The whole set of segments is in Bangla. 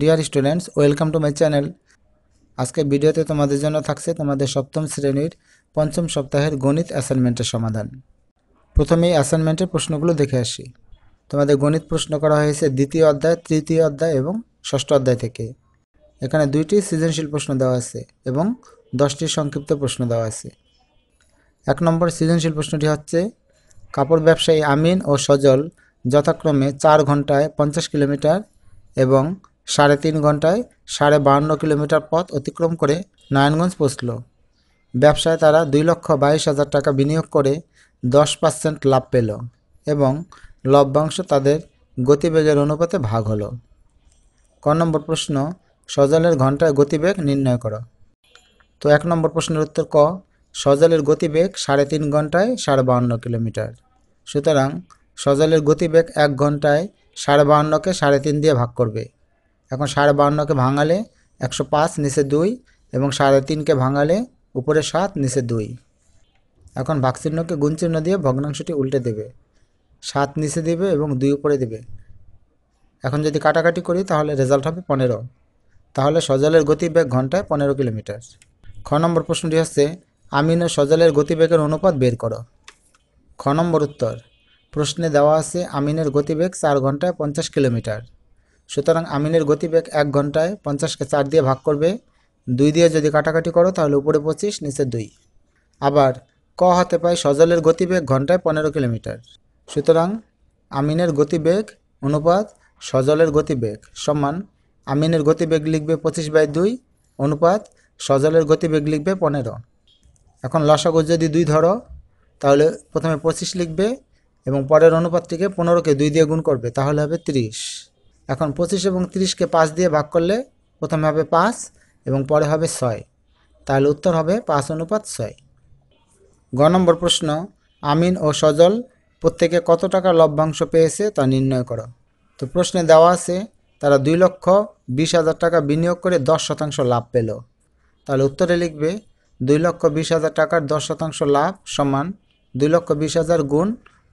deer students welcome to my channel আজকে ভিডিওতে তোমাদের জন্য থাকছে তোমাদের সপ্তম শ্রেণীর পঞ্চম সপ্তাহের গণিত অ্যাসাইনমেন্টের সমাধান প্রথমে এই অ্যাসাইনমেন্টের প্রশ্নগুলো দেখে আসি তোমাদের গণিত প্রশ্ন করা হয়েছে দ্বিতীয় অধ্যায় তৃতীয় অধ্যায় এবং ষষ্ঠ অধ্যায় থেকে এখানে দুইটি সৃজনশীল প্রশ্ন দেওয়া আছে এবং দশটি সংক্ষিপ্ত প্রশ্ন দেওয়া আছে এক নম্বর সৃজনশীল প্রশ্নটি হচ্ছে কাপড় ব্যবসায়ী আমিন ও সজল যথাক্রমে চার ঘন্টায় পঞ্চাশ কিলোমিটার এবং সাড়ে তিন ঘন্টায় সাড়ে বাহান্ন কিলোমিটার পথ অতিক্রম করে নারায়ণগঞ্জ পৌঁছল ব্যবসায় তারা দুই লক্ষ বাইশ হাজার টাকা বিনিয়োগ করে দশ পার্সেন্ট লাভ পেল এবং লভ্যাংশ তাদের গতিবেগের অনুপাতে ভাগ হলো ক নম্বর প্রশ্ন সজলের ঘন্টায় গতিবেগ নির্ণয় করো তো এক নম্বর প্রশ্নের উত্তর ক সজলের গতিবেগ সাড়ে তিন ঘন্টায় সাড়ে বাহান্ন কিলোমিটার সুতরাং সজলের গতিবেগ এক ঘন্টায় সাড়ে বাহান্নকে সাড়ে তিন দিয়ে ভাগ করবে এখন সাড়ে বান্নকে ভাঙালে একশো পাঁচ নিচে দুই এবং সাড়ে তিনকে ভাঙালে উপরে সাত নিচে দুই এখন ভাগচিহ্নকে গুণচিহ্ন দিয়ে ভগ্নাংশটি উল্টে দেবে সাত নিচে দেবে এবং দুই উপরে দেবে এখন যদি কাটাকাটি করি তাহলে রেজাল্ট হবে পনেরো তাহলে সজলের গতিবেগ ঘন্টায় পনেরো কিলোমিটার খ নম্বর প্রশ্নটি হচ্ছে আমিন ও সজলের গতিবেগের অনুপাত বের করো খ নম্বর উত্তর প্রশ্নে দেওয়া আছে আমিনের গতিবেগ চার ঘন্টায় পঞ্চাশ কিলোমিটার সুতরাং আমিনের গতিবেগ এক ঘন্টায় পঞ্চাশকে চার দিয়ে ভাগ করবে দুই দিয়ে যদি কাটাকাটি করো তাহলে উপরে পঁচিশ নিচে দুই আবার ক হাতে পায় সজলের গতিবেগ ঘন্টায় পনেরো কিলোমিটার সুতরাং আমিনের গতিবেগ অনুপাত সজলের গতিবেগ সমান আমিনের গতিবেগ লিখবে পঁচিশ বাই দুই অনুপাত সজলের গতিবেগ লিখবে পনেরো এখন লসাগু যদি দুই ধরো তাহলে প্রথমে পঁচিশ লিখবে এবং পরের অনুপাতটিকে পনেরোকে দুই দিয়ে গুণ করবে তাহলে হবে ত্রিশ এখন পঁচিশ এবং তিরিশকে পাঁচ দিয়ে ভাগ করলে প্রথমে হবে পাঁচ এবং পরে হবে ছয় তাহলে উত্তর হবে পাঁচ অনুপাত ছয় গ নম্বর প্রশ্ন আমিন ও সজল প্রত্যেকে কত টাকা লভ্যাংশ পেয়েছে তা নির্ণয় করো তো প্রশ্নে দেওয়া আছে তারা দুই লক্ষ বিশ হাজার টাকা বিনিয়োগ করে দশ শতাংশ লাভ পেল তাহলে উত্তরে লিখবে দুই লক্ষ বিশ হাজার টাকার দশ শতাংশ লাভ সমান দুই লক্ষ বিশ হাজার গুণ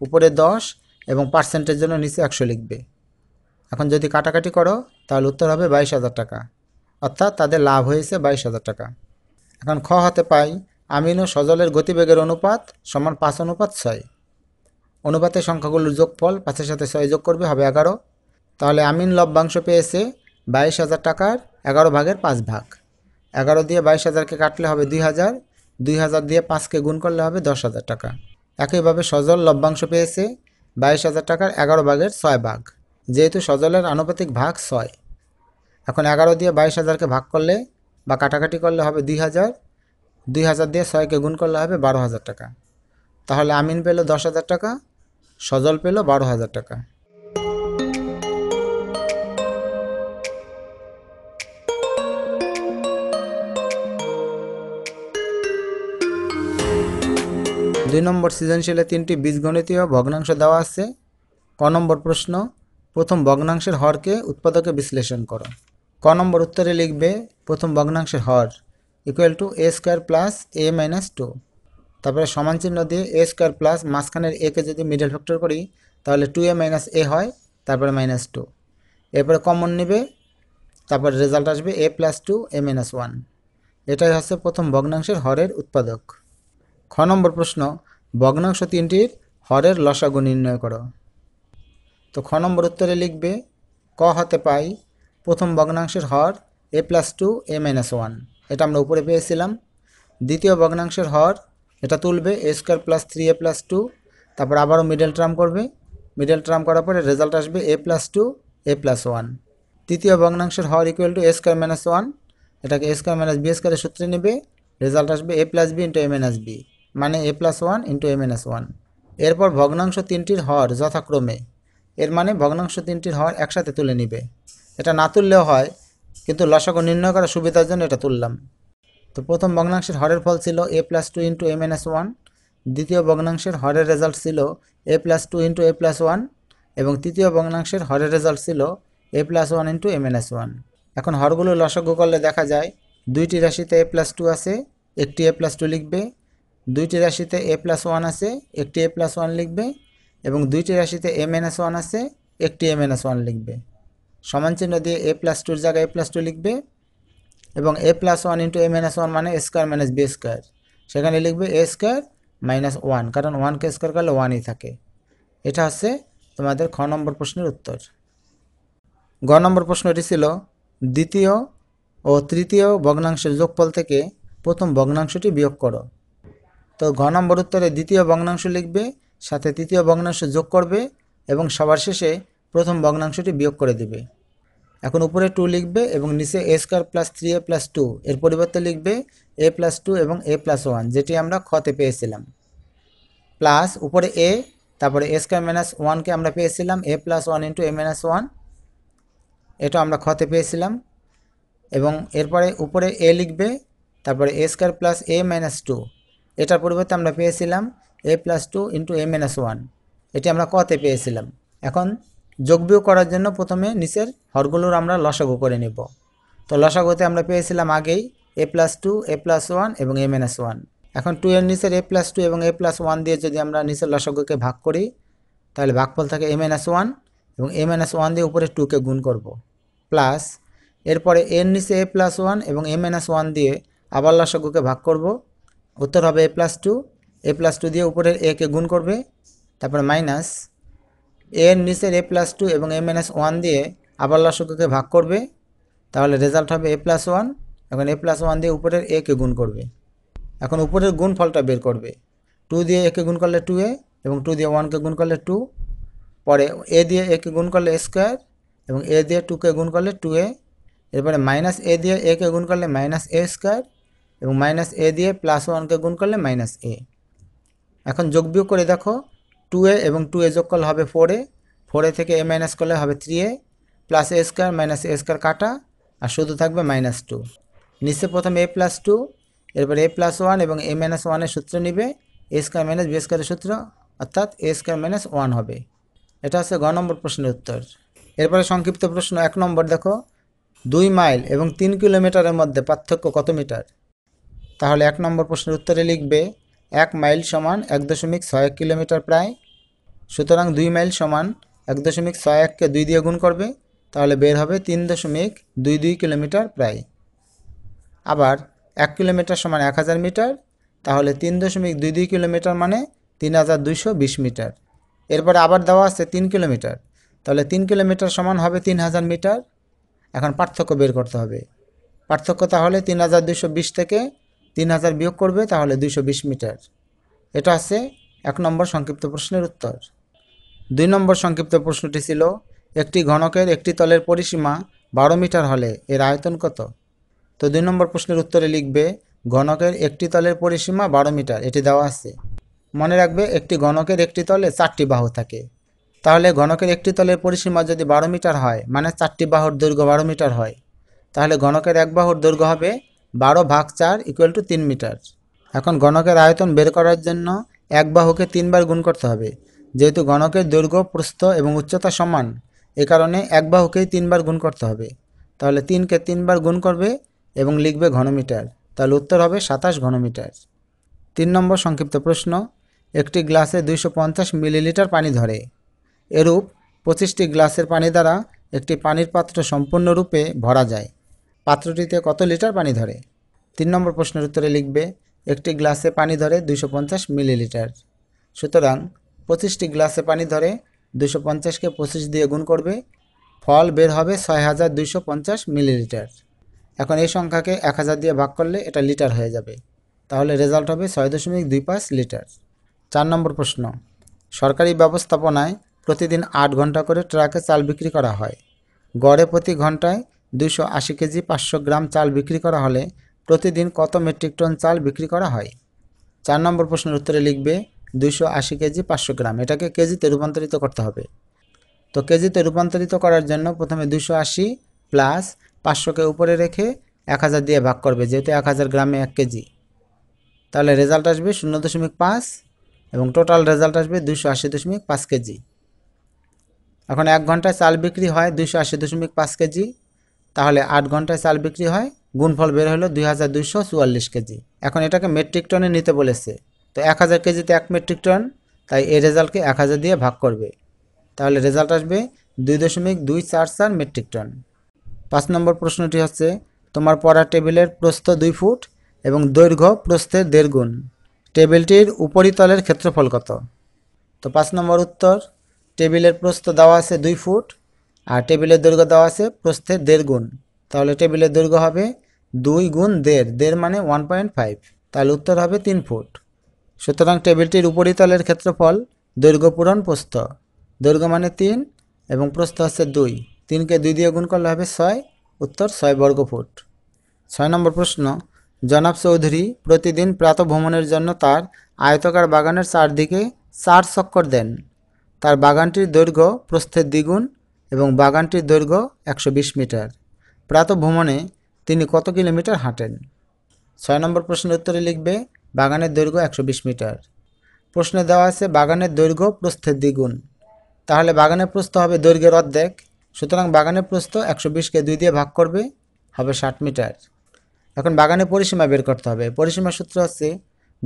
উপরে দশ এবং পার্সেন্টের জন্য নিচে একশো লিখবে এখন যদি কাটাকাটি করো তাহলে উত্তর হবে বাইশ হাজার টাকা অর্থাৎ তাদের লাভ হয়েছে বাইশ হাজার টাকা এখন খ হতে পাই আমিন ও সজলের গতিবেগের অনুপাত সমান পাঁচ অনুপাত ছয় অনুপাতের সংখ্যাগুলোর যোগফল পাঁচের সাথে ছয় যোগ করবে হবে এগারো তাহলে আমিন লভ্যাংশ পেয়েছে বাইশ হাজার টাকার এগারো ভাগের পাঁচ ভাগ এগারো দিয়ে বাইশ হাজারকে কাটলে হবে দুই হাজার দুই হাজার দিয়ে পাঁচকে গুণ করলে হবে দশ হাজার টাকা একইভাবে সজল লভ্যাংশ পেয়েছে বাইশ হাজার টাকার এগারো ভাগের ছয় ভাগ যেহেতু সজলের আনুপাতিক ভাগ ছয় এখন এগারো দিয়ে বাইশ হাজারকে ভাগ করলে বা কাটাকাটি করলে হবে দুই হাজার দুই হাজার দিয়ে ছয়কে গুণ করলে হবে বারো হাজার টাকা তাহলে আমিন পেল দশ হাজার টাকা সজল পেল বারো হাজার টাকা দুই নম্বর সৃজনশীলে তিনটি বীজগণিতীয় ভগ্নাংশ দেওয়া আছে ক নম্বর প্রশ্ন প্রথম ভগ্নাংশের হরকে উৎপাদকে বিশ্লেষণ করো ক নম্বর উত্তরে লিখবে প্রথম ভগ্নাংশের হর equal to A square plus A minus two তারপরে সমান চিহ্ন দিয়ে এ স্কোয়ার প্লাস মাঝখানের একে যদি মিডল ফ্যাক্টর করি তাহলে টু এ মাইনাস এ হয় তারপরে মাইনাস টু এরপরে কমন নেবে তারপর রেজাল্ট আসবে A plus two A minus one এটাই হচ্ছে প্রথম ভগ্নাংশের হরের উৎপাদক খ নম্বর প্রশ্ন ভগ্নাংশ তিনটির হরের লসাগু নির্ণয় করো তো খ নম্বর উত্তরে লিখবে ক হতে পাই প্রথম ভগ্নাংশের হর A plus two A minus one এটা আমরা উপরে পেয়েছিলাম দ্বিতীয় ভগ্নাংশের হর এটা তুলবে A square plus three A plus two তারপর আবারও মিডল টার্ম করবে মিডল টার্ম করার পরে রেজাল্ট আসবে A plus two A plus one তৃতীয় ভগ্নাংশের হর equal to A square minus one এটাকে এ স্কোয়ার মাইনাস বি স্কোয়ারের সূত্রে নেবে রেজাল্ট আসবে A plus B into A minus B মানে A plus one into A minus one এরপর ভগ্নাংশ তিনটির হর যথাক্রমে এর মানে ভগ্নাংশ তিনটির হর একসাথে তুলে নিবে এটা না তুললেও হয় কিন্তু লসাগু নির্ণয় করার সুবিধার জন্য এটা তুললাম তো প্রথম ভগ্নাংশের হরের ফল ছিল A plus two into A minus one দ্বিতীয় ভগ্নাংশের হরের রেজাল্ট ছিল A plus two into A plus one এবং তৃতীয় ভগ্নাংশের হরের রেজাল্ট ছিল A plus one into A minus one এখন হরগুলো লসাগু করলে দেখা যায় দুইটি রাশিতে এ প্লাস টু আছে একটি এ প্লাস টু লিখবে দুইটি রাশিতে এ প্লাস ওয়ান আছে একটি এ প্লাস ওয়ান লিখবে এবং দুইটি রাশিতে এ মাইনাস ওয়ান আছে একটি এ মাইনাস ওয়ান লিখবে সমান চিহ্ন দিয়ে এ প্লাস টুর জায়গায় এ প্লাস টু লিখবে এবং A plus one into A minus one মানে স্কোয়ার মাইনাস বি স্কোয়ার সেখানে লিখবে এ স্কোয়ার মাইনাস ওয়ান কারণ ওয়ানকে স্কোয়ার করলে ওয়ানই থাকে এটা হচ্ছে তোমাদের খ নম্বর প্রশ্নের উত্তর গ নম্বর প্রশ্নটি ছিল দ্বিতীয় ও তৃতীয় ভগ্নাংশের যোগফল থেকে প্রথম ভগ্নাংশটি বিয়োগ করো তো ঘ নম্বর উত্তরে দ্বিতীয় ভগ্নাংশ লিখবে সাথে তৃতীয় ভগ্নাংশ যোগ করবে এবং সবার শেষে প্রথম ভগ্নাংশটি বিয়োগ করে দেবে এখন উপরে টু লিখবে এবং নিচে A square plus three A plus two এর পরিবর্তে লিখবে এ প্লাস টু এবং এ প্লাস ওয়ান যেটি আমরা খতে পেয়েছিলাম প্লাস উপরে এ তারপরে এ স্কোয়ার মাইনাস ওয়ানকে আমরা পেয়েছিলাম a plus one into A minus one এটা আমরা খতে পেয়েছিলাম এবং এরপরে উপরে এ লিখবে তারপরে a square plus A minus two এটার পরিবর্তে আমরা পেয়েছিলাম a plus two into A minus one এটি আমরা কতে পেয়েছিলাম এখন যোগ বিয়োগ করার জন্য প্রথমে নিচের হরগুলোর আমরা লসাগু করে নেব তো লসাগুতে আমরা পেয়েছিলাম আগেই a plus two A plus one এবং এ মাইনাস ওয়ান এখন টু এর নিচের এ প্লাস টু এবং এ প্লাস ওয়ান দিয়ে যদি আমরা নিচের লসাগুকে ভাগ করি তাহলে ভাগফল থাকে এ মাইনাস ওয়ান এবং এ মাইনাস ওয়ান দিয়ে উপরে টুকে গুণ করব প্লাস এরপরে এর নিচে এ প্লাস ওয়ান এবং এ মাইনাস ওয়ান দিয়ে আবার লসাগুকে ভাগ করব উত্তর হবে a plus two A plus two দিয়ে উপরের এ কে গুণ করবে তারপরে মাইনাস এর নিচের এ প্লাস টু এবং এ মাইনাস ওয়ান দিয়ে আবার লসকে ভাগ করবে তাহলে রেজাল্ট হবে এ প্লাস ওয়ান এখন এ প্লাস ওয়ান দিয়ে উপরের এ কে গুণ করবে এখন উপরের গুণ ফলটা বের করবে টু দিয়ে একে গুণ করলে টু এ এবং টু দিয়ে ওয়ানকে গুণ করলে টু পরে এ দিয়ে একে গুণ করলে স্কোয়ার এবং এ দিয়ে টুকে গুণ করলে টু এ এরপরে মাইনাস এ দিয়ে একে গুণ করলে মাইনাস এ স্কোয়ার এবং মাইনাস এ দিয়ে প্লাস ওয়ানকে গুণ করলে মাইনাস এ এখন যোগ বিয়োগ করে দেখো টু এ এবং টু এ যোগ করলে হবে ফোর এ ফোর এ থেকে এ মাইনাস করলে হবে three A plus a square minus a square কাটা আর শুধু থাকবে মাইনাস টু নিচে প্রথমে এ প্লাস টু এরপর এ প্লাস ওয়ান এবং এ মাইনাস ওয়ানের সূত্র নিবে এ স্কোয়ার মাইনাস বি স্কোয়ারের সূত্র অর্থাৎ এ স্কোয়ার মাইনাস ওয়ান হবে এটা হচ্ছে গ নম্বর প্রশ্নের উত্তর এরপরে সংক্ষিপ্ত প্রশ্ন এক নম্বর দেখো দুই মাইল এবং তিন কিলোমিটারের মধ্যে পার্থক্য কত মিটার তাহলে এক নম্বর প্রশ্নের উত্তরে লিখবে এক মাইল সমান এক দশমিক ছয় এক কিলোমিটার প্রায় সুতরাং দুই মাইল সমান এক দশমিক ছয় এককে দুই দিয়ে গুণ করবে তাহলে বের হবে তিন দশমিক দুই দুই কিলোমিটার প্রায় আবার এক কিলোমিটার সমান এক হাজার মিটার তাহলে তিন দশমিক দুই দুই কিলোমিটার মানে তিন হাজার দুইশো বিশ মিটার এরপরে আবার দেওয়া আছে তিন কিলোমিটার তাহলে তিন কিলোমিটার সমান হবে তিন হাজার মিটার এখন পার্থক্য বের করতে হবে পার্থক্য তাহলে তিন হাজার দুশো বিশ থেকে তিন হাজার বিয়োগ করবে তাহলে দুইশো বিশ মিটার এটা আছে এক নম্বর সংক্ষিপ্ত প্রশ্নের উত্তর দুই নম্বর সংক্ষিপ্ত প্রশ্নটি ছিল একটি ঘনকের একটি তলের পরিসীমা বারো মিটার হলে এর আয়তন কত তো দুই নম্বর প্রশ্নের উত্তরে লিখবে ঘনকের একটি তলের পরিসীমা বারো মিটার এটি দেওয়া আছে মনে রাখবে একটি ঘনকের একটি তলে চারটি বাহু থাকে তাহলে ঘনকের একটি তলের পরিসীমা যদি বারো মিটার হয় মানে চারটি বাহুর দৈর্ঘ্য বারো মিটার হয় তাহলে ঘনকের এক বাহুর দৈর্ঘ্য হবে বারো ভাগ চার ইকুয়াল টু তিন মিটার এখন গণকের আয়তন বের করার জন্য এক বাহুকে তিনবার গুণ করতে হবে যেহেতু গণকের দৈর্ঘ্য প্রস্থ এবং উচ্চতা সমান এ কারণে এক বাহুকেই তিনবার গুণ করতে হবে তাহলে তিনকে তিনবার গুণ করবে এবং লিখবে ঘনমিটার তাহলে উত্তর হবে সাতাশ ঘনমিটার তিন নম্বর সংক্ষিপ্ত প্রশ্ন একটি গ্লাসে দুইশো মিলিলিটার পানি ধরে এরূপ পঁচিশটি গ্লাসের পানি দ্বারা একটি পানির পাত্র সম্পূর্ণরূপে ভরা যায় পাত্রটিতে কত লিটার পানি ধরে তিন নম্বর প্রশ্নের উত্তরে লিখবে একটি গ্লাসে পানি ধরে দুশো পঞ্চাশ মিলিলিটার সুতরাং পঁচিশটি গ্লাসে পানি ধরে দুশো পঞ্চাশকে পঁচিশ দিয়ে গুণ করবে ফল বের হবে ছয় হাজার দুইশো পঞ্চাশ মিলিলিটার এখন এই সংখ্যাকে এক হাজার দিয়ে ভাগ করলে এটা লিটার হয়ে যাবে তাহলে রেজাল্ট হবে ছয় দশমিক দুই পাঁচ লিটার চার নম্বর প্রশ্ন সরকারি ব্যবস্থাপনায় প্রতিদিন আট ঘন্টা করে ট্রাকে চাল বিক্রি করা হয় গড়ে প্রতি ঘন্টায় দুশো আশি কেজি পাঁচশো গ্রাম চাল বিক্রি করা হলে প্রতিদিন কত মেট্রিক টন চাল বিক্রি করা হয় চার নম্বর প্রশ্নের উত্তরে লিখবে দুশো আশি কেজি পাঁচশো গ্রাম এটাকে কেজিতে রূপান্তরিত করতে হবে তো কেজিতে রূপান্তরিত করার জন্য প্রথমে দুশো আশি প্লাস পাঁচশোকে উপরে রেখে এক হাজার দিয়ে ভাগ করবে যেহেতু এক হাজার গ্রামে এক কেজি তাহলে রেজাল্ট আসবে শূন্য দশমিক পাঁচ এবং টোটাল রেজাল্ট আসবে দুশো আশি দশমিক পাঁচ কেজি এখন এক ঘন্টায় চাল বিক্রি হয় দুশো আশি দশমিক পাঁচ কেজি তাহলে আট ঘন্টায় চাল বিক্রি হয় গুণফল বের হলো দুই হাজার দুইশো চুয়াল্লিশ কেজি এখন এটাকে মেট্রিক টনে নিতে বলেছে তো এক হাজার কেজিতে এক মেট্রিক টন তাই এই রেজাল্টকে এক হাজার দিয়ে ভাগ করবে তাহলে রেজাল্ট আসবে দুই দশমিক দুই চার চার মেট্রিক টন পাঁচ নম্বর প্রশ্নটি হচ্ছে তোমার পড়া টেবিলের প্রস্থ দুই ফুট এবং দৈর্ঘ্য প্রস্থের দেড় গুণ টেবিলটির উপরিতলের ক্ষেত্রফল কত তো পাঁচ নম্বর উত্তর টেবিলের প্রস্থ দেওয়া আছে দুই ফুট আর টেবিলের দৈর্ঘ্য দেওয়া আছে প্রস্থের দেড় গুণ তাহলে টেবিলের দৈর্ঘ্য হবে দুই গুণ দেড় দেড় মানে ওয়ান পয়েন্ট ফাইভ তাহলে উত্তর হবে তিন ফুট সুতরাং টেবিলটির উপরিতলের ক্ষেত্রফল দৈর্ঘ্য পূরণ প্রস্থ দৈর্ঘ্য মানে তিন এবং প্রস্থ হচ্ছে দুই তিনকে দুই দিয়ে গুণ করলে হবে ছয় উত্তর ছয় বর্গ ফুট ছয় নম্বর প্রশ্ন জনাব চৌধুরী প্রতিদিন প্রাত ভ্রমণের জন্য তার আয়তকার বাগানের চারদিকে চার চক্কর দেন তার বাগানটির দৈর্ঘ্য প্রস্থের দ্বিগুণ এবং বাগানটির দৈর্ঘ্য একশো মিটার প্রাতঃ ভ্রমণে তিনি কত কিলোমিটার হাঁটেন ছয় নম্বর প্রশ্নের উত্তরে লিখবে বাগানের দৈর্ঘ্য একশো মিটার প্রশ্নে দেওয়া আছে বাগানের দৈর্ঘ্য প্রস্থের দ্বিগুণ তাহলে বাগানের প্রস্থ হবে দৈর্ঘ্যের অর্ধেক সুতরাং বাগানের প্রস্থ একশো বিশকে দুই দিয়ে ভাগ করবে হবে ষাট মিটার এখন বাগানে পরিসীমা বের করতে হবে পরিসীমা সূত্র হচ্ছে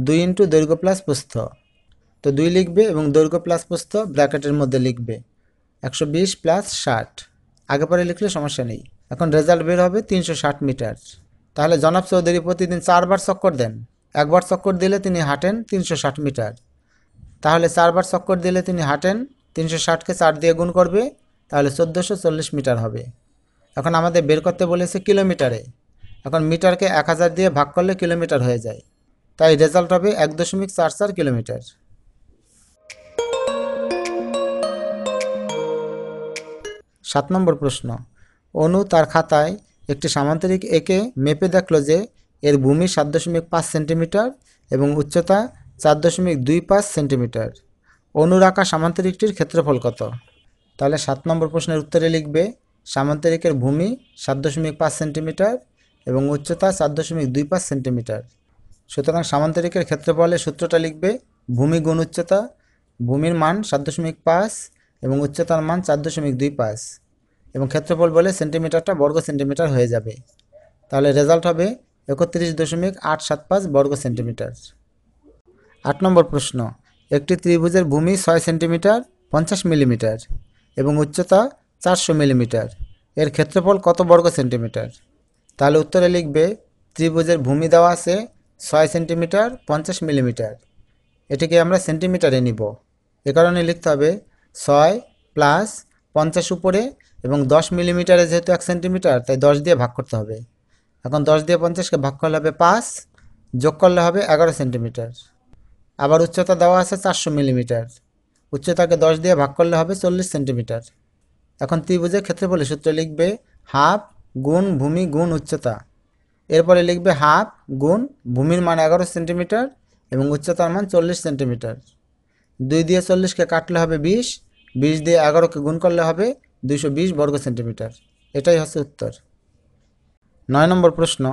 দুই ইন্টু দৈর্ঘ্য প্লাস প্রস্থ তো দুই লিখবে এবং দৈর্ঘ্য প্লাস প্রস্থ ব্র্যাকেটের মধ্যে লিখবে একশো বিশ প্লাস ষাট আগে পরে লিখলে সমস্যা নেই এখন রেজাল্ট বের হবে তিনশো ষাট মিটার তাহলে জনাব চৌধুরী প্রতিদিন চারবার চক্কর দেন একবার চক্কর দিলে তিনি হাঁটেন তিনশো ষাট মিটার তাহলে চারবার চক্কর দিলে তিনি হাঁটেন তিনশো ষাটকে চার দিয়ে গুণ করবে তাহলে চোদ্দোশো চল্লিশ মিটার হবে এখন আমাদের বের করতে বলেছে কিলোমিটারে এখন মিটারকে এক হাজার দিয়ে ভাগ করলে কিলোমিটার হয়ে যায় তাই রেজাল্ট হবে এক দশমিক চার চার কিলোমিটার সাত নম্বর প্রশ্ন অনু তার খাতায় একটি সামান্তরিক একে মেপে দেখল যে এর ভূমি সাত দশমিক পাঁচ সেন্টিমিটার এবং উচ্চতা চার দশমিক দুই পাঁচ সেন্টিমিটার অনুর আঁকা সামান্তরিকটির ক্ষেত্রফল কত তাহলে সাত নম্বর প্রশ্নের উত্তরে লিখবে সামান্তরিকের ভূমি সাত দশমিক পাঁচ সেন্টিমিটার এবং উচ্চতা চার দশমিক দুই পাঁচ সেন্টিমিটার সুতরাং সামান্তরিকের ক্ষেত্রফলের সূত্রটা লিখবে ভূমি গুণ উচ্চতা ভূমির মান সাত দশমিক পাঁচ এবং উচ্চতার মান চার দশমিক দুই পাঁচ এবং ক্ষেত্রফল বলে সেন্টিমিটারটা বর্গ সেন্টিমিটার হয়ে যাবে তাহলে রেজাল্ট হবে একত্রিশ দশমিক আট সাত পাঁচ বর্গ সেন্টিমিটার আট নম্বর প্রশ্ন একটি ত্রিভুজের ভূমি ছয় সেন্টিমিটার পঞ্চাশ মিলিমিটার এবং উচ্চতা চারশো মিলিমিটার এর ক্ষেত্রফল কত বর্গ সেন্টিমিটার তাহলে উত্তরে লিখবে ত্রিভুজের ভূমি দেওয়া আছে ছয় সেন্টিমিটার পঞ্চাশ মিলিমিটার এটিকে আমরা সেন্টিমিটারে নিব এ কারণে লিখতে হবে ছয় প্লাস পঞ্চাশ উপরে এবং দশ মিলিমিটারে যেহেতু এক সেন্টিমিটার তাই দশ দিয়ে ভাগ করতে হবে এখন দশ দিয়ে পঞ্চাশকে ভাগ করলে হবে পাঁচ যোগ করলে হবে এগারো সেন্টিমিটার আবার উচ্চতা দেওয়া আছে চারশো মিলিমিটার উচ্চতাকে দশ দিয়ে ভাগ করলে হবে চল্লিশ সেন্টিমিটার এখন ত্রিভুজের ক্ষেত্রফলের সূত্র লিখবে হাফ গুণ ভূমি গুণ উচ্চতা এরপরে লিখবে হাফ গুণ ভূমির মান এগারো সেন্টিমিটার এবং উচ্চতার মান চল্লিশ সেন্টিমিটার দুই দিয়ে চল্লিশকে কাটলে হবে বিশ বিশ দিয়ে এগারোকে গুণ করলে হবে দুইশো বর্গ সেন্টিমিটার এটাই হচ্ছে উত্তর নয় নম্বর প্রশ্ন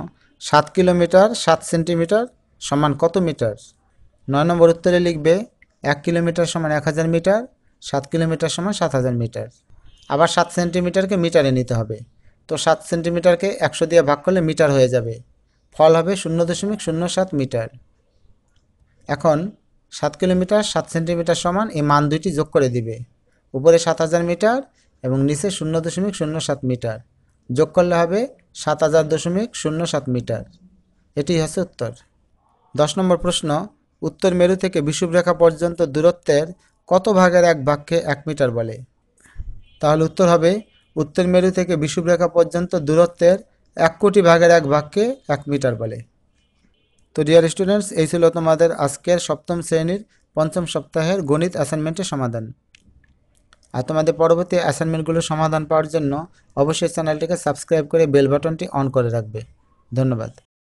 সাত কিলোমিটার সাত সেন্টিমিটার সমান কত মিটার নয় নম্বর উত্তরে লিখবে এক কিলোমিটার সমান এক হাজার মিটার সাত কিলোমিটার সমান সাত হাজার মিটার আবার সাত সেন্টিমিটারকে মিটারে নিতে হবে তো সাত সেন্টিমিটারকে একশো দিয়ে ভাগ করলে মিটার হয়ে যাবে ফল হবে শূন্য দশমিক শূন্য সাত মিটার এখন সাত কিলোমিটার সাত সেন্টিমিটার সমান এই মান দুইটি যোগ করে দিবে উপরে সাত হাজার মিটার এবং নিচে শূন্য দশমিক শূন্য সাত মিটার যোগ করলে হবে সাত হাজার দশমিক শূন্য সাত মিটার এটি হচ্ছে উত্তর দশ নম্বর প্রশ্ন উত্তর মেরু থেকে বিষুবরেখা পর্যন্ত দূরত্বের কত ভাগের এক ভাগকে এক মিটার বলে তাহলে উত্তর হবে উত্তর মেরু থেকে বিষুবরেখা পর্যন্ত দূরত্বের এক কোটি ভাগের এক ভাগকে এক মিটার বলে তো ডিয়ার স্টুডেন্টস এই ছিল তোমাদের আজকের সপ্তম শ্রেণীর পঞ্চম সপ্তাহের গণিত অ্যাসাইনমেন্টের সমাধান আর তোমাদের পরবর্তী অ্যাসাইনমেন্টগুলো সমাধান পাওয়ার জন্য অবশ্যই চ্যানেলটিকে সাবস্ক্রাইব করে বেল বাটনটি অন করে রাখবে ধন্যবাদ